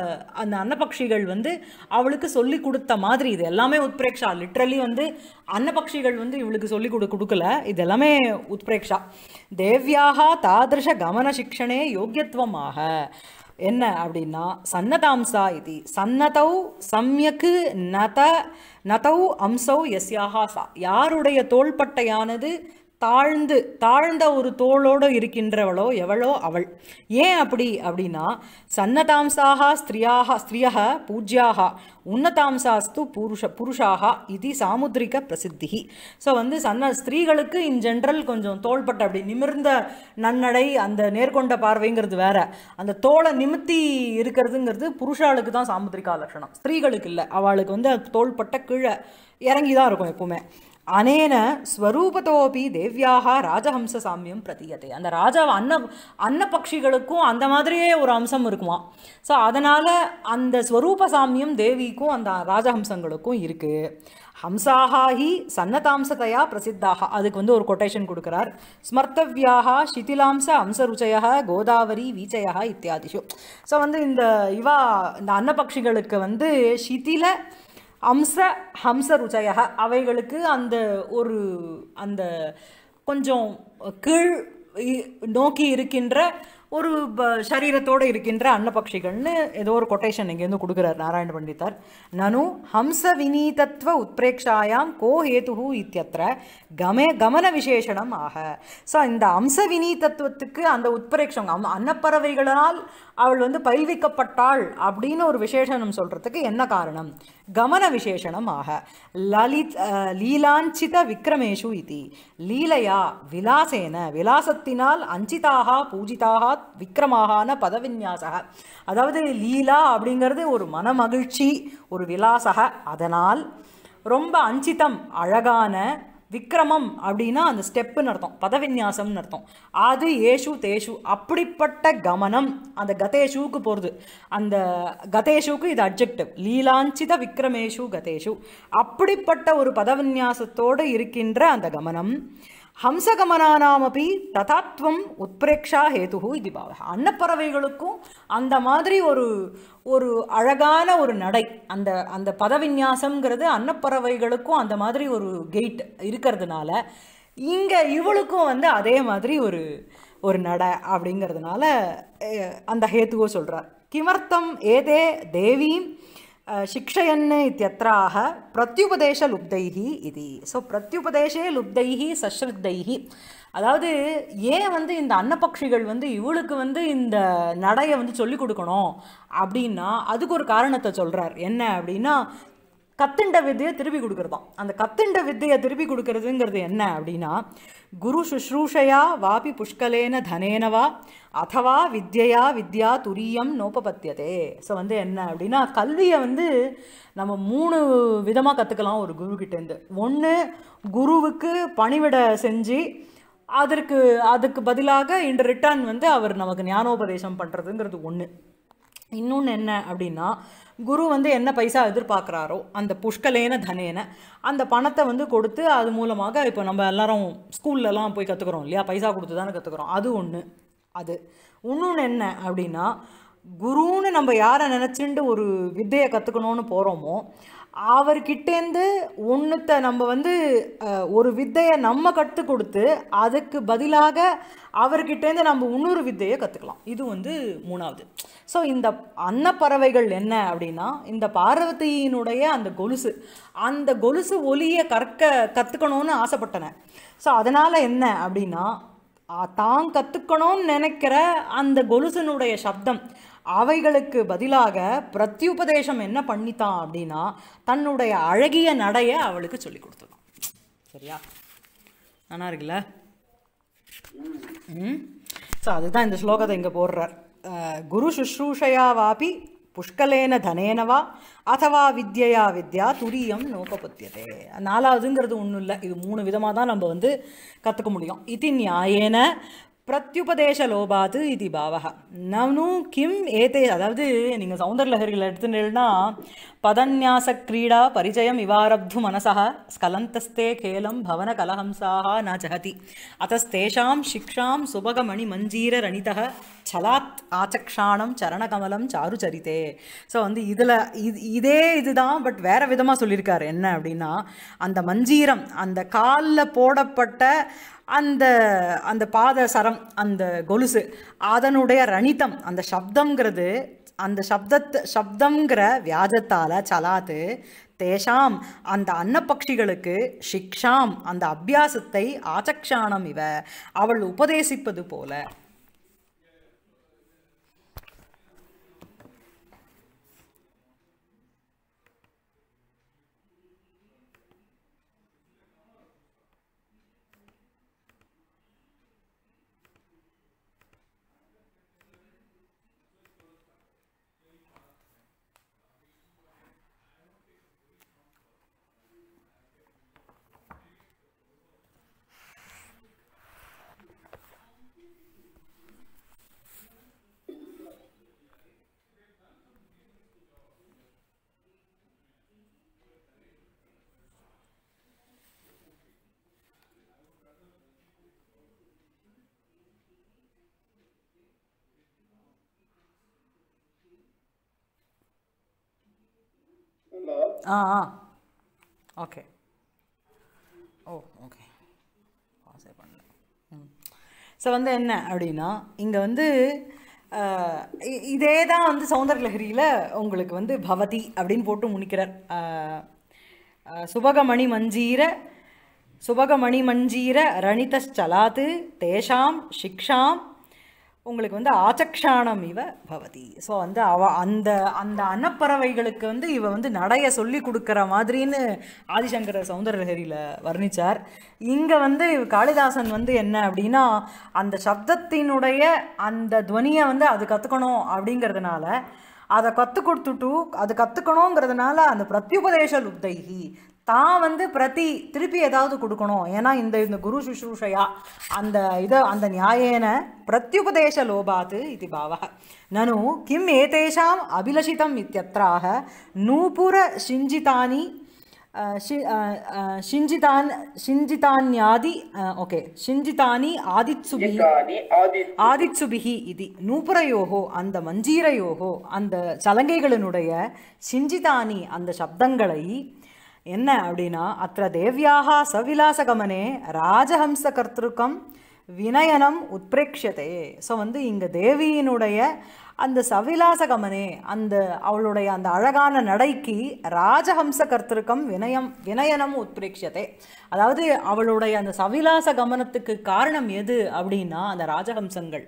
அந்த அன்னப்பக்ஷிகள் வந்து அவளுக்கு சொல்லி கொடுத்த மாதிரி இது எல்லாமே உத்பிரேக்ஷா லிட்ரலி வந்து அன்னபக்ஷிகள் வந்து இவளுக்கு சொல்லி கொடு கொடுக்கல இது எல்லாமே உத்பிரேக்ஷா தேவ்யாக தாதிருஷ கமன சிக்ஷனே யோக்கியத்துவமாக என்ன அப்படின்னா சன்னதாம்சா இது சன்னதௌ சம்யக்கு நத நதௌ அம்சௌ எஸ்யாகா சா யாருடைய தோள்பட்டையானது தாழ்ந்து தாழ்ந்த ஒரு தோளோடு இருக்கின்றவளோ எவளோ அவள் ஏன் அப்படி அப்படின்னா சன்னதாம்சாக ஸ்திரியாக ஸ்திரியாக பூஜ்யாக உன்னதாம்சாஸ்து புருஷ புருஷாக இது சாமுத்ரிக பிரசித்தி ஸோ வந்து சன்ன ஸ்திரீகளுக்கு இன் ஜென்ரல் கொஞ்சம் தோள்பட்ட அப்படி நிமிர்ந்த நன்னடை அந்த நேர்கொண்ட பார்வைங்கிறது வேற அந்த தோலை நிமித்தி இருக்கிறதுங்கிறது புருஷாளுக்கு தான் சாமுத்ரிகா லட்சணம் ஸ்திரீகளுக்கு இல்லை அவளுக்கு வந்து தோள்பட்ட கீழே இறங்கி தான் இருக்கும் எப்பவுமே அனேன ஸ்வரூபத்தோபி தேவியாக ராஜஹம்ச சாமியம் பிரதியத்தை அந்த ராஜா அன்ன அன்ன அந்த மாதிரியே ஒரு அம்சம் இருக்குமா ஸோ அதனால் அந்த ஸ்வரூப சாமியம் தேவிக்கும் அந்த ராஜஹம்சங்களுக்கும் இருக்குது ஹம்சாகி சன்னதாம்சதையா பிரசித்தாக அதுக்கு வந்து ஒரு கொட்டேஷன் கொடுக்குறார் ஸ்மர்த்தவியாக ஷிதிலாம்ச அம்சருச்சய கோதாவரி வீச்சயா இத்தியாதிஷு ஸோ வந்து இந்த இவா இந்த அன்னபக்ஷிகளுக்கு வந்து ஷிதில அம்ச ஹம்ச ருச்சையாக அவைகளுக்கு அந்த ஒரு அந்த கொஞ்சம் கீழ் நோக்கி இருக்கின்ற ஒரு சரீரத்தோடு இருக்கின்ற அன்னபக்ஷிகள்னு ஏதோ ஒரு கொட்டேஷன் இங்கேருந்து கொடுக்குறார் நாராயண பண்டித்தார் நனு ஹம்ச வினீதத்வ உத்பிரேக்ஷாயாம் கோ ஹேதுஹு இத்தியத்திர கமே கமன விசேஷனம் ஆக ஸோ இந்த அம்ச வினீதத்துவத்துக்கு அந்த உத்பிரேக்ஷம் அம் அன்னப்பறவைகளால் அவள் வந்து பயில்விக்கப்பட்டாள் அப்படின்னு ஒரு விசேஷனம் சொல்கிறதுக்கு என்ன காரணம் கமன விசேஷனம் ஆக லலித் லீலாஞ்சித விக்ரமேஷு இது லீலையா விலாசேன விலாசத்தினால் அஞ்சிதாக பூஜிதாக விக்ரமாகான பதவிநியாசக அதாவது லீலா அப்படிங்கிறது ஒரு மனமகிழ்ச்சி ஒரு விலாசக அதனால் ரொம்ப அஞ்சிதம் அழகான விக்ரமம் அப்படின்னா அந்த ஸ்டெப்புன்னு அர்த்தம் பதவிநியாசம்னு அர்த்தம் அது ஏஷு தேஷு அப்படிப்பட்ட கமனம் அந்த கதேஷுக்கு போகிறது அந்த கதேஷுக்கு இது அப்ஜெக்டிவ் லீலாஞ்சித விக்ரமேஷு கதேஷு அப்படிப்பட்ட ஒரு பதவிநியாசத்தோடு இருக்கின்ற அந்த கமனம் அப்படி ததாத்வம் உத்பிரேக்ஷா ஹேது இது பாவ அன்னப்பறவைகளுக்கும் அந்த மாதிரி ஒரு ஒரு அழகான ஒரு நடை அந்த அந்த பதவிநியாசங்கிறது அன்னப்பறவைகளுக்கும் அந்த மாதிரி ஒரு கெயிட் இருக்கிறதுனால இங்கே இவளுக்கும் வந்து அதே மாதிரி ஒரு ஒரு நட அப்படிங்கிறதுனால அந்த ஹேத்துவோ சொல்கிறார் கிமர்த்தம் ஏதே தேவீம் शिक्षयन् பிரத்யுபதேச லுப்தைஹி இது ஸோ பிரத்யுபதேசே லுப்தைஹி சஸ்ருத்தைஹி அதாவது ஏன் வந்து இந்த அன்னப்பக்ஷிகள் வந்து இவளுக்கு வந்து இந்த நடையை வந்து சொல்லிக் கொடுக்கணும் அப்படின்னா அதுக்கு ஒரு காரணத்தை சொல்கிறார் என்ன அப்படின்னா கத்துண்ட வித்தையை திருப்பி கொடுக்குறதாம் அந்த கத்துண்ட வித்தையை திருப்பி கொடுக்கறதுங்கிறது என்ன அப்படின்னா குரு சுஷ்ரூஷையா வாபி புஷ்கலேன தனேனவா அதுவா வித்யா வித்யா துரியம் நோப்பபத்தியதே ஸோ வந்து என்ன அப்படின்னா கல்வியை வந்து நம்ம மூணு விதமாக கற்றுக்கலாம் ஒரு குருக்கிட்டேருந்து ஒன்று குருவுக்கு பணிவிட செஞ்சு அதற்கு அதுக்கு பதிலாக இன்று ரிட்டர்ன் வந்து அவர் நமக்கு ஞானோபதேசம் பண்ணுறதுங்கிறது ஒன்று இன்னொன்று என்ன அப்படின்னா குரு வந்து என்ன பைசா எதிர்பார்க்குறாரோ அந்த புஷ்கலேன தனேன அந்த பணத்தை வந்து கொடுத்து அது மூலமாக இப்போ நம்ம எல்லாரும் ஸ்கூல்லலாம் போய் கற்றுக்குறோம் இல்லையா பைசா கொடுத்து தானே கற்றுக்குறோம் அது ஒன்று அது இன்னொன்று என்ன அப்படின்னா குருன்னு நம்ம யாரை நினச்சிண்டு ஒரு வித்தையை கற்றுக்கணும்னு போகிறோமோ அவர்கிட்டேருந்து ஒன்றுத்தை நம்ம வந்து ஒரு வித்தையை நம்ம கற்றுக் கொடுத்து அதுக்கு பதிலாக அவர்கிட்டேருந்து நம்ம இன்னொரு வித்தையை கற்றுக்கலாம் இது வந்து மூணாவது ஸோ இந்த அன்ன பறவைகள் என்ன அப்படின்னா இந்த பார்வதியினுடைய அந்த கொலுசு அந்த கொலுசு ஒலியை கற்க கற்றுக்கணும்னு ஆசைப்பட்டன ஸோ அதனால் என்ன அப்படின்னா தான் கற்றுக்கணும்னு நினைக்கிற அந்த கொலுசனுடைய சப்தம் அவைகளுக்கு பதிலாக பிரத்யுபதேசம் என்ன பண்ணித்தான் அப்படின்னா தன்னுடைய அழகிய நடையை அவளுக்கு சொல்லி கொடுத்துதான் சரியா நல்லா இருக்குல்ல ம் ஸோ அதுதான் இந்த ஸ்லோகத்தை இங்கே போடுறார் குரு சுஷ்ரூஷையாவாபி புஷ்கலேன தனேனவா அத்தவா வித்யா வித்யா துரியம் நோக்கப்பத்தியதே நாலாவதுங்கிறது ஒன்றும் இல்லை இது மூணு விதமாக தான் நம்ம வந்து கற்றுக்க முடியும் இது நியாயேன லோபாது இது பாவகா நானும் கிம் ஏதே அதாவது நீங்கள் சௌந்தர் லஹரிகள் எடுத்துட்டீங்கன்னா பதன்யாச கிரீடா பரிச்சயம் இவாரப்து மனசா ஸ்கலந்தஸ்தே கேலம் பவன கலஹம்சாக ந ஜகதி அத்தேஷாம் சிக்ஷாம் சுபகமணி மஞ்சீர ரணித சலாத் ஆச்சக்ஷாணம் சரணகமலம் சாருச்சரித்தே ஸோ வந்து இதில் இது இதே இதுதான் பட் வேறு விதமாக சொல்லியிருக்காரு என்ன அப்படின்னா அந்த மஞ்சீரம் அந்த காலில் போடப்பட்ட அந்த அந்த பாத சரம் அந்த கொலுசு அதனுடைய ரணிதம் அந்த சப்தங்கிறது அந்த சப்தத்தை சப்தங்கிற வியாஜத்தால் சலாத்து தேஷாம் அந்த அன்னப்பக்ஷிகளுக்கு சிக்ஷாம் அந்த அபியாசத்தை ஆச்சக்ஷானம் இவ அவள் உபதேசிப்பது போல ஆ ஆ ஓகே ஓ ஓகே பாஸே பண்ணல ம் ஸோ வந்து என்ன அப்படின்னா இங்கே வந்து இதே தான் வந்து சவுந்தரலகிரியில் உங்களுக்கு வந்து பவதி அப்படின்னு போட்டு முனிக்கிறார் சுபகமணி மஞ்சீர சுபகமணி மஞ்சீர ரணிதலாத்து தேஷாம் சிக்ஷாம் உங்களுக்கு வந்து ஆச்சக்ஷானம் இவ பவதி ஸோ வந்து அவ அந்த அந்த அன்னப்பறவைகளுக்கு வந்து இவ வந்து நடைய சொல்லி கொடுக்குற மாதிரின்னு ஆதிசங்கர சௌந்தரஹரியில் வர்ணித்தார் இங்கே வந்து காளிதாசன் வந்து என்ன அப்படின்னா அந்த சப்தத்தினுடைய அந்த துவனியை வந்து அது கற்றுக்கணும் அப்படிங்கிறதுனால அதை கற்றுக் கொடுத்துட்டு அது கற்றுக்கணுங்கிறதுனால அந்த பிரத்யுபதேச லுப்தைகி தான் வந்து பிரதி திருப்பி ஏதாவது கொடுக்கணும் ஏன்னா இந்த இந்த குரு சுஷ்ரூஷையா அந்த இதை அந்த நியாயேன பிரத்யுபதேச லோபாத்து இது பாவா நனு கிம் ஏதேஷாம் அபிலஷிதம் இத்தியத்ராக நூபுர சிஞ்சிதானி சிஞ்சிதான் சிஞ்சிதான்யாதி ஓகே சிஞ்சிதானி ஆதித்சுபிஹி ஆதித்சுபிஹி இது நூபுரையோகோ அந்த மஞ்சீரையோகோ அந்த சலங்கைகளினுடைய சிஞ்சிதானி அந்த சப்தங்களை என்ன அப்படின்னா அத்த தேவியாக சவிலாசகமனே ராஜஹம்ச கர்த்திருக்கம் வினயனம் உத்பிரேக்ஷதே ஸோ வந்து இங்கே தேவியினுடைய அந்த சவிலாசகமனே அந்த அவளுடைய அந்த அழகான நடைக்கு ராஜஹம்ச கர்த்திருக்கம் வினயம் வினயனம் உத்பிரேக்ஷத்தை அதாவது அவளுடைய அந்த சவிலாச கமனத்துக்கு காரணம் எது அப்படின்னா அந்த ராஜஹம்சங்கள்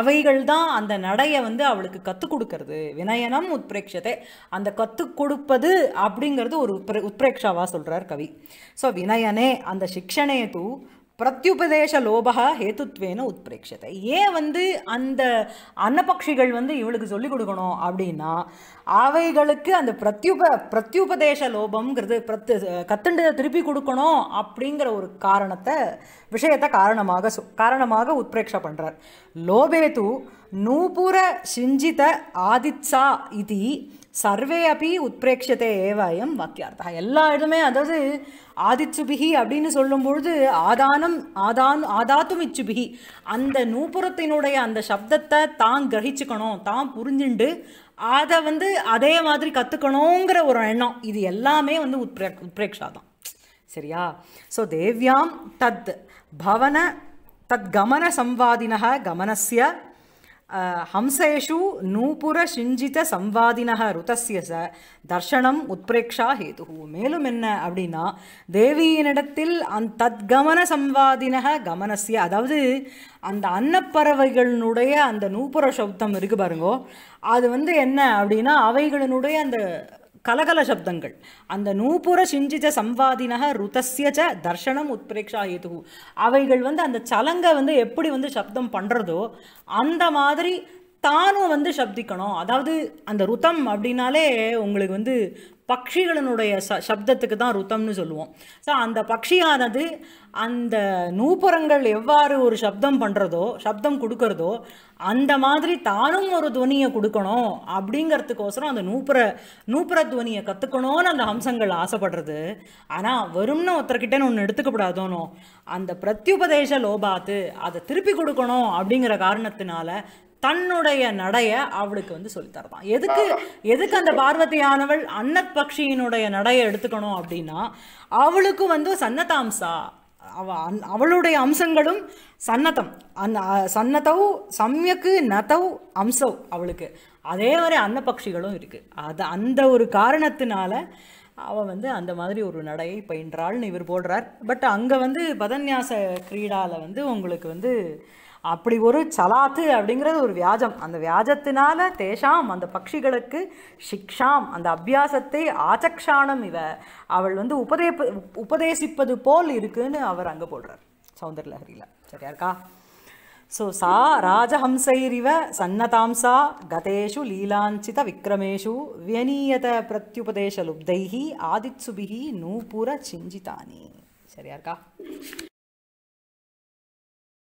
அவைகள் தான் அந்த நடையை வந்து அவளுக்கு கற்றுக் கொடுக்கறது வினயனம் உத்பிரேக்ஷத்தை அந்த கற்றுக் கொடுப்பது அப்படிங்கிறது ஒரு உத்ரேக்ஷாவாக சொல்கிறார் கவி ஸோ வினயனே அந்த சிக்ஷனே தூ பிரத்யுபதேச லோபா ஹேத்துத்வேன உத்பிரேட்சத்தை ஏன் வந்து அந்த அன்னபக்ஷிகள் வந்து இவளுக்கு சொல்லிக் கொடுக்கணும் அப்படின்னா அவைகளுக்கு அந்த பிரத்யுப பிரத்யுபதேச லோபம்ங்கிறது பிரத்து கத்துண்டதை திருப்பி கொடுக்கணும் அப்படிங்கிற ஒரு காரணத்தை விஷயத்தை காரணமாக காரணமாக உத்பிரேட்சா பண்ணுறார் லோபேது நூபுர சிஞ்சித ஆதித்சா இது சர்வே அப்படி உத்பிரேட்சத்தை ஏவாயம் வாக்கியார்த்தா எல்லா இடமே அதாவது ஆதிச்சுபிகி அப்படின்னு சொல்லும்பொழுது ஆதானம் ஆதான் ஆதாத்தும் இச்சுபிகி அந்த நூபுரத்தினுடைய அந்த சப்தத்தை தான் கிரகிச்சுக்கணும் தான் புரிஞ்சுண்டு அதை வந்து அதே மாதிரி கற்றுக்கணுங்கிற ஒரு எண்ணம் இது எல்லாமே வந்து உத்ரே உத்ரேக்ஷா தான் சரியா ஸோ தேவ்யாம் தத் பவன தத் கமன சம்வாதினா கமனசிய ஹம்சேஷு நூபுர சம்வாதினக ருதஸ்ய ச தர்ஷனம் உத்பிரேக்ஷா ஹேது மேலும் என்ன அப்படின்னா தேவியினிடத்தில் அந் தத் கமன சம்வாதினக கமனசிய அதாவது அந்த அன்னப்பறவைகளினுடைய அந்த நூபுர சப்தம் இருக்கு பாருங்கோ அது வந்து என்ன அப்படின்னா அவைகளினுடைய அந்த கலகல சப்தங்கள் அந்த நூபுர சிஞ்சிச்ச சம்வாதினக ருதசிய ச தர்ஷனம் உத்பிரேக்ஷா ஏதுகு அவைகள் வந்து அந்த சலங்கை வந்து எப்படி வந்து சப்தம் பண்ணுறதோ அந்த மாதிரி தானும் வந்து சப்திக்கணும் அதாவது அந்த ருத்தம் அப்படின்னாலே உங்களுக்கு வந்து பக்ஷிகளினுடைய ச சப்தத்துக்கு தான் ருத்தம்னு சொல்லுவோம் ஸோ அந்த பக்ஷியானது அந்த நூபுரங்கள் எவ்வாறு ஒரு சப்தம் பண்ணுறதோ சப்தம் கொடுக்கறதோ அந்த மாதிரி தானும் ஒரு துவனியை கொடுக்கணும் அப்படிங்கிறதுக்கோசரம் அந்த நூப்புற நூப்புற துவனியை கற்றுக்கணும்னு அந்த அம்சங்கள் ஆசைப்படுறது ஆனால் வரும்னு ஒருத்தர்கிட்ட ஒன்று எடுத்துக்கப்படாதோனோ அந்த பிரத்யுபதேச லோபாத்து அதை திருப்பி கொடுக்கணும் அப்படிங்கிற காரணத்தினால தன்னுடைய நடைய அவளுக்கு வந்து சொல்லித்தரதான் எதுக்கு எதுக்கு அந்த பார்வதியானவள் அன்னத் பக்ஷியினுடைய நடையை எடுத்துக்கணும் அப்படின்னா அவளுக்கு வந்து சன்னதாம்சா அவ அந் அவளுடைய அம்சங்களும் சன்னதம் அந் சன்னதவ் சமயக்கு நதவ் அம்சவ் அவளுக்கு அதே மாதிரி பக்ஷிகளும் இருக்குது அது அந்த ஒரு காரணத்தினால அவள் வந்து அந்த மாதிரி ஒரு நடையை பயின்றாள்னு இவர் போடுறார் பட் அங்கே வந்து பதன்யாச கிரீடாவில் வந்து உங்களுக்கு வந்து அப்படி ஒரு சலாத்து அப்படிங்கிறது ஒரு வியாஜம் அந்த வியாஜத்தினால தேஷாம் அந்த பக்ஷிகளுக்கு சிக்ஷாம் அந்த அபியாசத்தை ஆச்சக்ஷானம் இவ அவள் வந்து உபதேப உபதேசிப்பது போல் இருக்குன்னு அவர் அங்கே போடுறார் சௌந்தர்லஹரியில் சரியா இருக்கா ஸோ சா ராஜஹம்சைரிவ சன்னதாம்சா கதேஷு லீலாஞ்சித விக்ரமேஷு வியனீயத பிரத்யுபதேச லுப்தைஹி ஆதிசுபிஹி நூபுர சிஞ்சிதானி சரியா இருக்கா